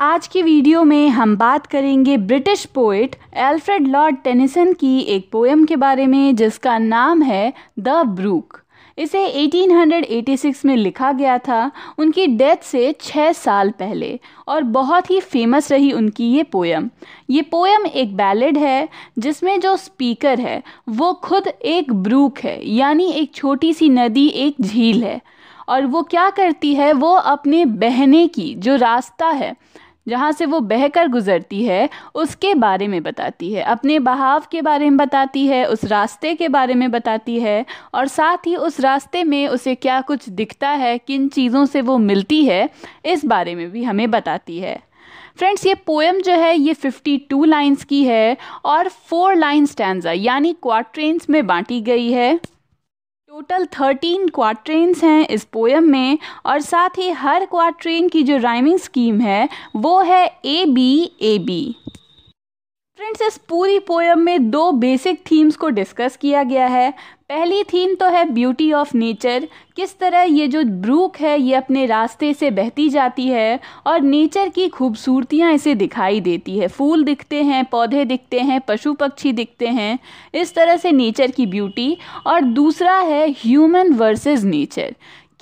आज की वीडियो में हम बात करेंगे British poet Alfred Lord Tennyson की एक पोएम के बारे में जिसका नाम है द ब्रूक इसे 1886 में लिखा गया था उनकी डेथ से छः साल पहले और बहुत ही फेमस रही उनकी ये पोयम ये पोयम एक बैलेड है जिसमें जो स्पीकर है वो खुद एक ब्रूक है यानी एक छोटी सी नदी एक झील है और वो क्या करती है वो अपने बहने की जो रास्ता है जहाँ से वो बहकर गुजरती है उसके बारे में बताती है अपने बहाव के बारे में बताती है उस रास्ते के बारे में बताती है और साथ ही उस रास्ते में उसे क्या कुछ दिखता है किन चीज़ों से वो मिलती है इस बारे में भी हमें बताती है फ्रेंड्स ये पोएम जो है ये 52 लाइंस की है और फोर लाइन स्टैंडा यानी क्वार्ट्रेंस में बांटी गई है टोटल थर्टीन क्वाट्रेंस हैं इस पोएम में और साथ ही हर क्वाट्रेन की जो राइमिंग स्कीम है वो है A B A B friends इस पूरी पोएम में दो बेसिक थीम्स को डिस्कस किया गया है पहली थीम तो है ब्यूटी ऑफ नेचर किस तरह ये जो ब्रूक है ये अपने रास्ते से बहती जाती है और नेचर की खूबसूरतियाँ इसे दिखाई देती है फूल दिखते हैं पौधे दिखते हैं पशु पक्षी दिखते हैं इस तरह से नेचर की ब्यूटी और दूसरा है ह्यूमन वर्सेस नेचर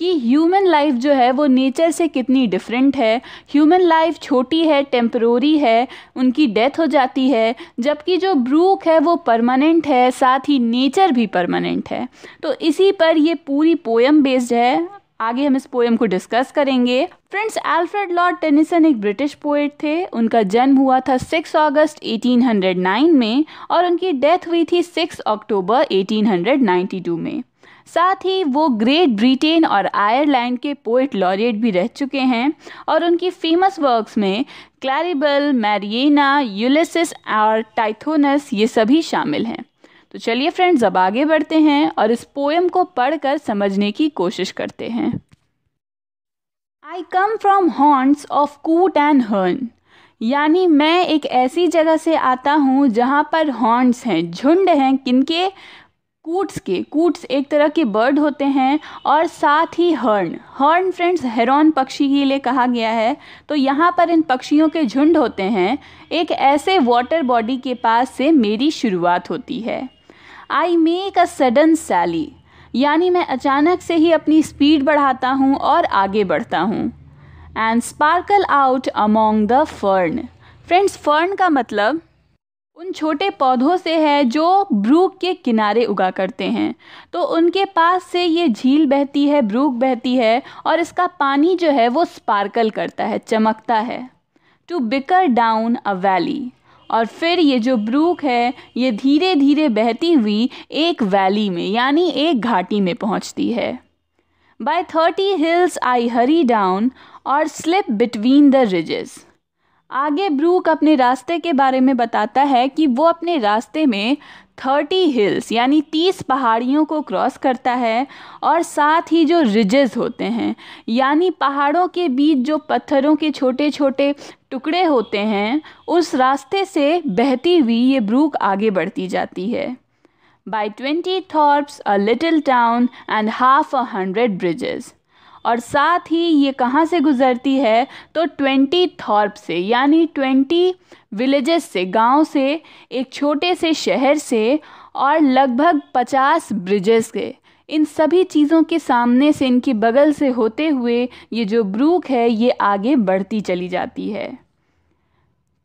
कि ह्यूमन लाइफ जो है वो नेचर से कितनी डिफरेंट है ह्यूमन लाइफ छोटी है टेम्प्रोरी है उनकी डेथ हो जाती है जबकि जो ब्रूक है वो परमानेंट है साथ ही नेचर भी परमानेंट है तो इसी पर ये पूरी पोएम बेस्ड है आगे हम इस पोएम को डिस्कस करेंगे फ्रेंड्स एल्फ्रेड लॉर्ड टेनिसन एक ब्रिटिश पोएट थे उनका जन्म हुआ था 6 अगस्त 1809 में और उनकी डेथ हुई थी 6 अक्टूबर 1892 में साथ ही वो ग्रेट ब्रिटेन और आयरलैंड के पोइट लॉरेट भी रह चुके हैं और उनकी फेमस वर्क्स में क्लैरिबल मैरिएना यूलिसिस और टाइथोनस ये सभी शामिल हैं तो चलिए फ्रेंड्स अब आगे बढ़ते हैं और इस पोएम को पढ़कर समझने की कोशिश करते हैं आई कम फ्रॉम हॉर्न्स ऑफ कूट एंड हर्न यानी मैं एक ऐसी जगह से आता हूँ जहाँ पर हॉर्न्स हैं झुंड हैं किनके कूट्स के कूट्स एक तरह के बर्ड होते हैं और साथ ही हर्न हर्न फ्रेंड्स हेरॉन पक्षी के लिए कहा गया है तो यहाँ पर इन पक्षियों के झुंड होते हैं एक ऐसे वाटर बॉडी के पास से मेरी शुरुआत होती है आई मेक अ सडन सैली यानी मैं अचानक से ही अपनी स्पीड बढ़ाता हूँ और आगे बढ़ता हूँ and sparkle out among the fern friends fern का मतलब उन छोटे पौधों से है जो ब्रूक के किनारे उगा करते हैं तो उनके पास से ये झील बहती है ब्रूक बहती है और इसका पानी जो है वो स्पार्कल करता है चमकता है to bicker down a valley और फिर ये जो ब्रूक है ये धीरे धीरे बहती हुई एक वैली में यानी एक घाटी में पहुंचती है by thirty hills I hurry down और स्लिप बिटवीन द रिजेज़ आगे ब्रूक अपने रास्ते के बारे में बताता है कि वो अपने रास्ते में थर्टी हिल्स यानी तीस पहाड़ियों को क्रॉस करता है और साथ ही जो रिजेस होते हैं यानी पहाड़ों के बीच जो पत्थरों के छोटे छोटे टुकड़े होते हैं उस रास्ते से बहती हुई ये ब्रूक आगे बढ़ती जाती है by twenty thorps a little town and half a hundred bridges और साथ ही ये कहाँ से गुज़रती है तो ट्वेंटी थॉर्प से यानी ट्वेंटी विलेजेस से गांव से एक छोटे से शहर से और लगभग पचास ब्रिजेस के इन सभी चीज़ों के सामने से इनकी बगल से होते हुए ये जो ब्रूक है ये आगे बढ़ती चली जाती है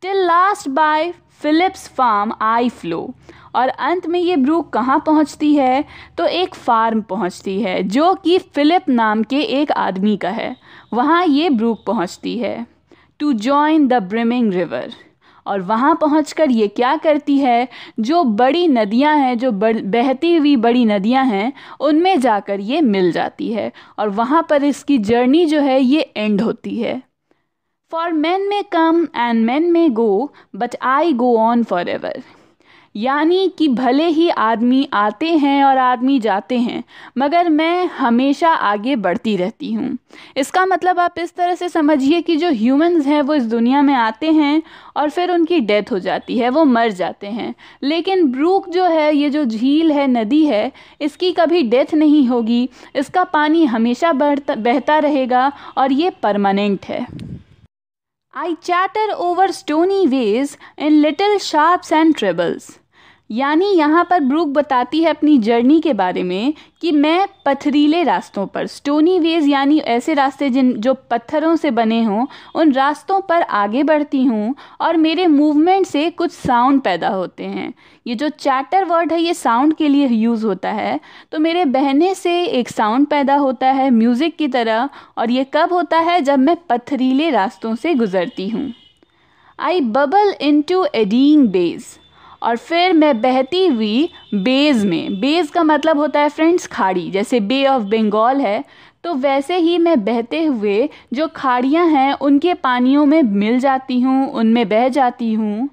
till last by Philip's farm I flow और अंत में ये ब्रू कहाँ पहुँचती है तो एक फार्म पहुँचती है जो कि फ़िलिप नाम के एक आदमी का है वहाँ ये ब्रू पहुँचती है to join the brimming river और वहाँ पहुँच कर ये क्या करती है जो बड़ी नदियाँ हैं जो बहती हुई बड़ी नदियाँ हैं उनमें जाकर ये मिल जाती है और वहाँ पर इसकी जर्नी जो है ये एंड होती है for men may come and men may go but I go on for ever यानी कि भले ही आदमी आते हैं और आदमी जाते हैं मगर मैं हमेशा आगे बढ़ती रहती हूँ इसका मतलब आप इस तरह से समझिए कि जो ह्यूमंस हैं वो इस दुनिया में आते हैं और फिर उनकी डेथ हो जाती है वो मर जाते हैं लेकिन ब्रूक जो है ये जो झील है नदी है इसकी कभी डेथ नहीं होगी इसका पानी हमेशा बढ़ता बहता रहेगा और ये परमानेंट है I chatter over stony ways in little sharps and trebles. यानी यहाँ पर ब्रूक बताती है अपनी जर्नी के बारे में कि मैं पथरीले रास्तों पर स्टोनी वेज यानी ऐसे रास्ते जिन जो पत्थरों से बने हों उन रास्तों पर आगे बढ़ती हूँ और मेरे मूवमेंट से कुछ साउंड पैदा होते हैं ये जो चैटर वर्ड है ये साउंड के लिए यूज़ होता है तो मेरे बहने से एक साउंड पैदा होता है म्यूज़िक की तरह और ये कब होता है जब मैं पथरीले रास्तों से गुज़रती हूँ I bubble into eddying bays और फिर मैं बहती हुई बेज़ में बेज़ का मतलब होता है फ्रेंड्स खाड़ी जैसे बे ऑफ बंगाल है तो वैसे ही मैं बहते हुए जो खाड़ियाँ हैं उनके पानियों में मिल जाती हूँ उनमें बह जाती हूँ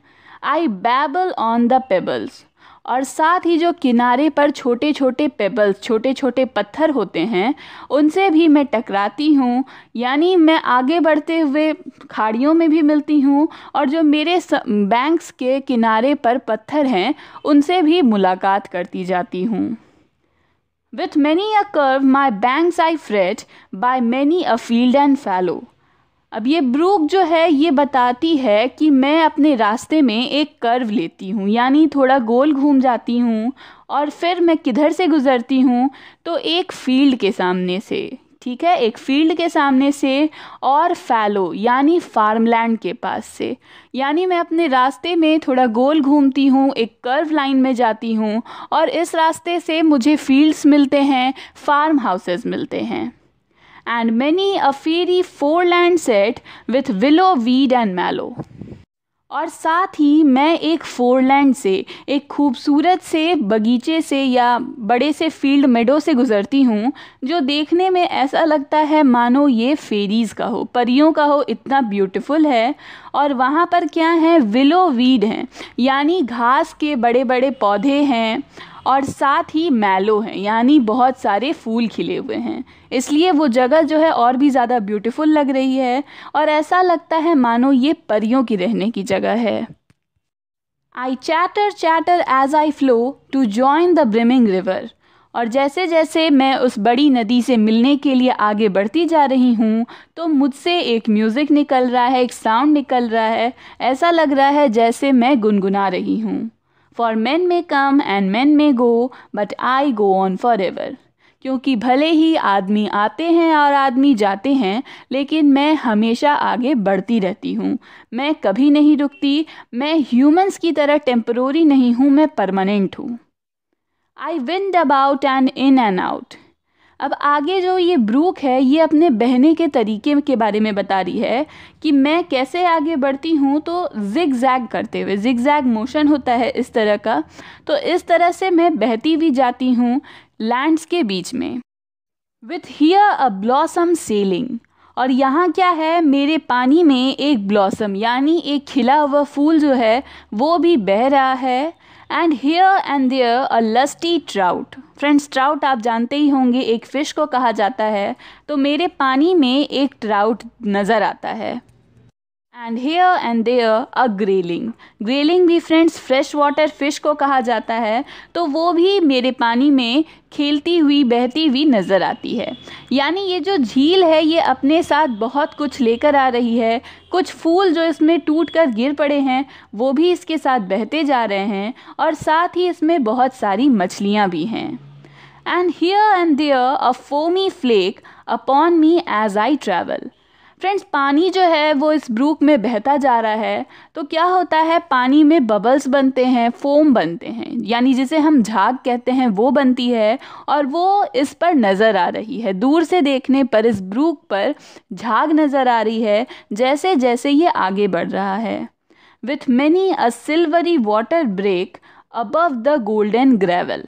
I babble on the pebbles और साथ ही जो किनारे पर छोटे छोटे पेबल्स छोटे छोटे पत्थर होते हैं उनसे भी मैं टकराती हूँ यानी मैं आगे बढ़ते हुए खाड़ियों में भी मिलती हूँ और जो मेरे बैंक्स के किनारे पर पत्थर हैं उनसे भी मुलाकात करती जाती हूँ with many a curve my banks I fret by many a field and fallow अब ये ब्रूक जो है ये बताती है कि मैं अपने रास्ते में एक कर्व लेती हूँ यानी थोड़ा गोल घूम जाती हूँ और फिर मैं किधर से गुज़रती हूँ तो एक फील्ड के सामने से ठीक है एक फील्ड के सामने से और फैलो यानी फार्मलैंड के पास से यानी मैं अपने रास्ते में थोड़ा गोल घूमती हूँ एक कर्व लाइन में जाती हूँ और इस रास्ते से मुझे फील्ड्स मिलते हैं फार्म हाउसेस मिलते हैं and many a fairy foreland set with willow weed and mallow. और साथ ही मैं एक फोरलैंड से एक खूबसूरत से बगीचे से या बड़े से फील्ड मेडो से गुज़रती हूँ जो देखने में ऐसा लगता है मानो ये फेरीज़ का हो परियों का हो इतना ब्यूटीफुल है और वहाँ पर क्या है विलो वीड हैं यानी घास के बड़े बड़े पौधे हैं और साथ ही मैलो हैं यानी बहुत सारे फूल खिले हुए हैं इसलिए वो जगह जो है और भी ज़्यादा ब्यूटीफुल लग रही है और ऐसा लगता है मानो ये परियों की रहने की जगह है I chatter chatter as I flow to join the brimming river और जैसे जैसे मैं उस बड़ी नदी से मिलने के लिए आगे बढ़ती जा रही हूँ तो मुझसे एक म्यूज़िक निकल रहा है एक साउंड निकल रहा है ऐसा लग रहा है जैसे मैं गुनगुना रही हूँ for men may come and men may go but I go on for ever क्योंकि भले ही आदमी आते हैं और आदमी जाते हैं लेकिन मैं हमेशा आगे बढ़ती रहती हूँ मैं कभी नहीं रुकती मैं ह्यूमंस की तरह टेम्परोरी नहीं हूँ मैं परमानेंट हूँ I wind about and in and out अब आगे जो ये ब्रूक है ये अपने बहने के तरीके के बारे में बता रही है कि मैं कैसे आगे बढ़ती हूँ तो जिग जैग करते हुए जिग जैग मोशन होता है इस तरह का तो इस तरह से मैं बहती भी जाती हूँ लैंड्स के बीच में with here a blossom sailing और यहाँ क्या है मेरे पानी में एक ब्लॉसम यानी एक खिला हुआ फूल जो है वो भी बह रहा है and here and there a lusty trout friends trout आप जानते ही होंगे एक फ़िश को कहा जाता है तो मेरे पानी में एक ट्राउट नज़र आता है and here and there a grayling grayling भी फ्रेंड्स फ्रेश वाटर फिश को कहा जाता है तो वो भी मेरे पानी में खेलती हुई बहती हुई नज़र आती है यानी ये जो झील है ये अपने साथ बहुत कुछ लेकर आ रही है कुछ फूल जो इसमें टूट कर गिर पड़े हैं वो भी इसके साथ बहते जा रहे हैं और साथ ही इसमें बहुत सारी मछलियाँ भी हैं and here and there a foamy flake upon me as I travel friends पानी जो है वो इस ब्रूक में बहता जा रहा है तो क्या होता है पानी में बबल्स बनते हैं फोम बनते हैं यानी जिसे हम झाग कहते हैं वो बनती है और वो इस पर नज़र आ रही है दूर से देखने पर इस ब्रूक पर झाग नज़र आ रही है जैसे जैसे ये आगे बढ़ रहा है with many a silvery water break above the golden gravel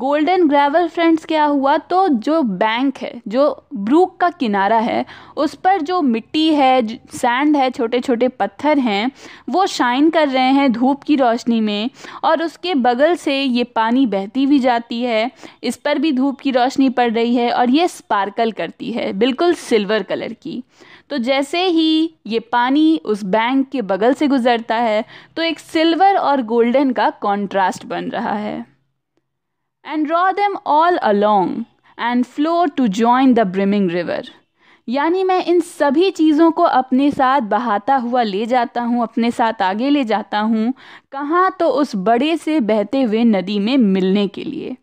golden gravel friends क्या हुआ तो जो बैंक है जो ब्रूक का किनारा है उस पर जो मिट्टी है सैंड है छोटे छोटे पत्थर हैं वो शाइन कर रहे हैं धूप की रोशनी में और उसके बगल से ये पानी बहती भी जाती है इस पर भी धूप की रोशनी पड़ रही है और ये स्पार्कल करती है बिल्कुल सिल्वर कलर की तो जैसे ही ये पानी उस बैंक के बगल से गुजरता है तो एक सिल्वर और गोल्डन का कॉन्ट्रास्ट बन रहा है and draw them all along and flow to join the brimming river. यानी मैं इन सभी चीज़ों को अपने साथ बहाता हुआ ले जाता हूँ अपने साथ आगे ले जाता हूँ कहाँ तो उस बड़े से बहते हुए नदी में मिलने के लिए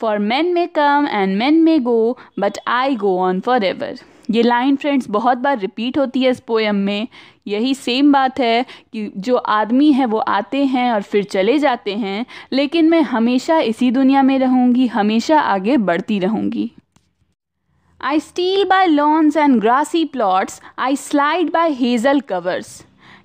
for men may come and men may go but I go on for ever ये लाइन फ्रेंड्स बहुत बार रिपीट होती है इस पोएम में यही सेम बात है कि जो आदमी है वो आते हैं और फिर चले जाते हैं लेकिन मैं हमेशा इसी दुनिया में रहूँगी हमेशा आगे बढ़ती रहूँगी I steal by lawns and grassy plots, I slide by hazel covers.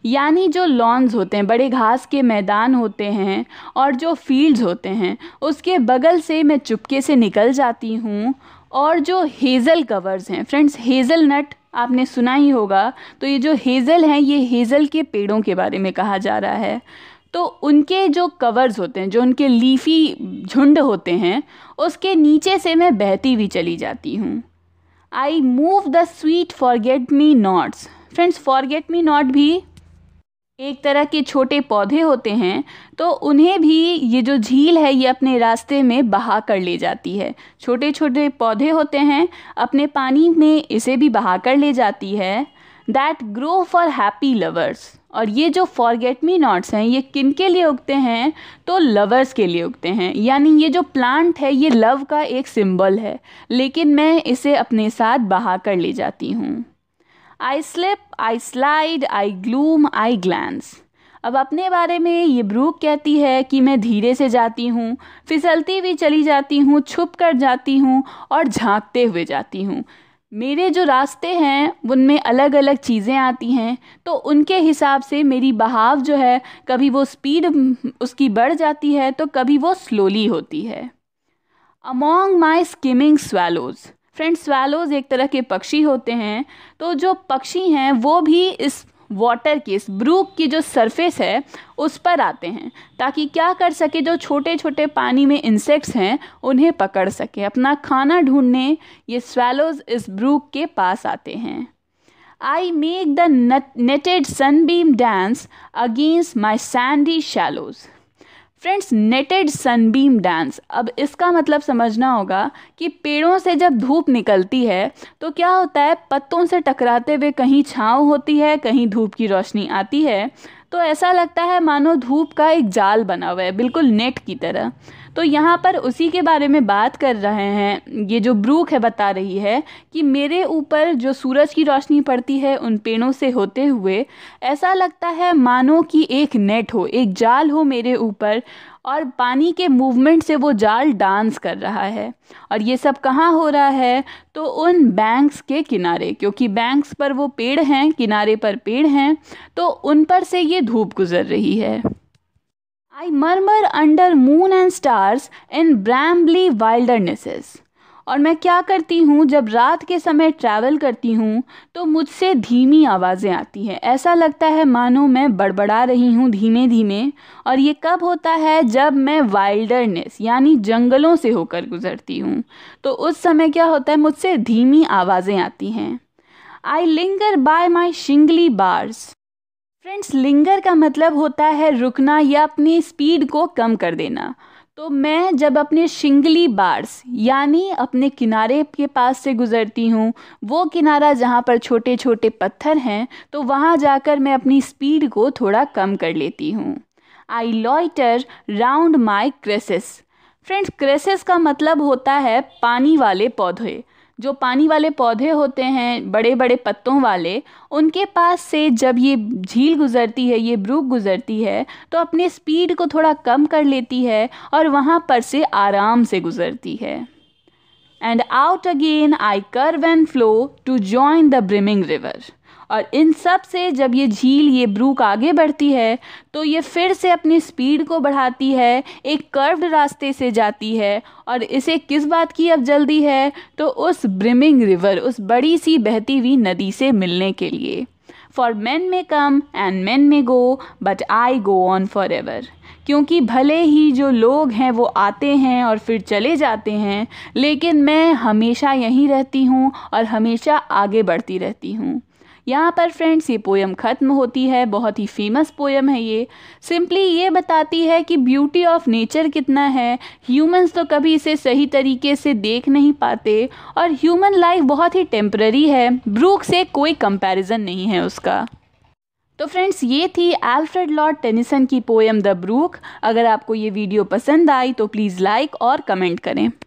यानी जो लॉन्स होते हैं बड़े घास के मैदान होते हैं और जो फील्ड्स होते हैं उसके बगल से मैं चुपके से निकल जाती हूँ और जो हेज़ल कवर्स हैं फ्रेंड्स हेज़ल नट आपने सुना ही होगा तो ये जो हेज़ल हैं ये हेज़ल के पेड़ों के बारे में कहा जा रहा है तो उनके जो कवर्स होते हैं जो उनके लीफी झुंड होते हैं उसके नीचे से मैं बहती हुई चली जाती हूँ I move the sweet forget me nots friends forget me not भी एक तरह के छोटे पौधे होते हैं तो उन्हें भी ये जो झील है ये अपने रास्ते में बहा कर ले जाती है छोटे छोटे पौधे होते हैं अपने पानी में इसे भी बहा कर ले जाती है that grow for happy lovers और ये जो फॉरगेट मी नॉट्स हैं ये किन के लिए उगते हैं तो लवर्स के लिए उगते हैं यानी ये जो प्लांट है ये लव का एक सिंबल है लेकिन मैं इसे अपने साथ बहा कर ले जाती हूँ I slip I slide I gloom I glance अब अपने बारे में ये ब्रूक कहती है कि मैं धीरे से जाती हूँ फिसलती हुई चली जाती हूँ छुप कर जाती हूँ और झांकते हुए जाती हूँ मेरे जो रास्ते हैं उनमें अलग अलग चीज़ें आती हैं तो उनके हिसाब से मेरी बहाव जो है कभी वो स्पीड उसकी बढ़ जाती है तो कभी वो स्लोली होती है among my skimming swallows friends swallows एक तरह के पक्षी होते हैं तो जो पक्षी हैं वो भी इस वाटर की इस ब्रूक की जो सरफेस है उस पर आते हैं ताकि क्या कर सके जो छोटे छोटे पानी में इंसेक्ट्स हैं उन्हें पकड़ सके अपना खाना ढूंढने ये स्वैलोज इस ब्रूक के पास आते हैं I make the netted sunbeam dance against my sandy shallows friends netted sunbeam dance अब इसका मतलब समझना होगा कि पेड़ों से जब धूप निकलती है तो क्या होता है पत्तों से टकराते हुए कहीं छाँव होती है कहीं धूप की रोशनी आती है तो ऐसा लगता है मानो धूप का एक जाल बना हुआ है बिल्कुल नेट की तरह तो यहाँ पर उसी के बारे में बात कर रहे हैं ये जो ब्रूक है बता रही है कि मेरे ऊपर जो सूरज की रोशनी पड़ती है उन पेड़ों से होते हुए ऐसा लगता है मानो कि एक नेट हो एक जाल हो मेरे ऊपर और पानी के मूवमेंट से वो जाल डांस कर रहा है और ये सब कहाँ हो रहा है तो उन बैंक्स के किनारे क्योंकि बैंक्स पर वो पेड़ हैं किनारे पर पेड़ हैं तो उन पर से ये धूप गुजर रही है I murmur under moon and stars in brambly wildernesses और मैं क्या करती हूँ जब रात के समय ट्रैवल करती हूँ तो मुझसे धीमी आवाज़ें आती हैं ऐसा लगता है मानो मैं बड़बड़ा रही हूँ धीमे धीमे और ये कब होता है जब मैं वाइल्डरनेस यानी जंगलों से होकर गुजरती हूँ तो उस समय क्या होता है मुझसे धीमी आवाज़ें आती हैं I linger by my shingly bars friends linger का मतलब होता है रुकना या अपनी स्पीड को कम कर देना तो मैं जब अपने शिंगली बार्स यानी अपने किनारे के पास से गुज़रती हूँ वो किनारा जहाँ पर छोटे छोटे पत्थर हैं तो वहाँ जाकर मैं अपनी स्पीड को थोड़ा कम कर लेती हूँ I loiter round my cresses friends cresses का मतलब होता है पानी वाले पौधे जो पानी वाले पौधे होते हैं बड़े बड़े पत्तों वाले उनके पास से जब ये झील गुज़रती है ये ब्रूक गुज़रती है तो अपने स्पीड को थोड़ा कम कर लेती है और वहाँ पर से आराम से गुज़रती है and out again I curve and flow to join the brimming river और इन सब से जब ये झील ये ब्रूक आगे बढ़ती है तो ये फिर से अपनी स्पीड को बढ़ाती है एक कर्व्ड रास्ते से जाती है और इसे किस बात की अब जल्दी है तो उस ब्रिमिंग रिवर उस बड़ी सी बहती हुई नदी से मिलने के लिए for men may come and men may go but I go on for ever क्योंकि भले ही जो लोग हैं वो आते हैं और फिर चले जाते हैं लेकिन मैं हमेशा यहीं रहती हूँ और हमेशा आगे बढ़ती रहती हूँ यहाँ पर फ्रेंड्स ये पोएम ख़त्म होती है बहुत ही फेमस पोएम है ये सिंपली ये बताती है कि ब्यूटी ऑफ नेचर कितना है ह्यूमंस तो कभी इसे सही तरीके से देख नहीं पाते और ह्यूमन लाइफ बहुत ही टेम्प्ररी है ब्रूक से कोई कंपैरिजन नहीं है उसका तो फ्रेंड्स ये थी एल्फ्रेड लॉर्ड टेनिसन की पोएम द ब्रूक अगर आपको ये वीडियो पसंद आई तो प्लीज़ लाइक और कमेंट करें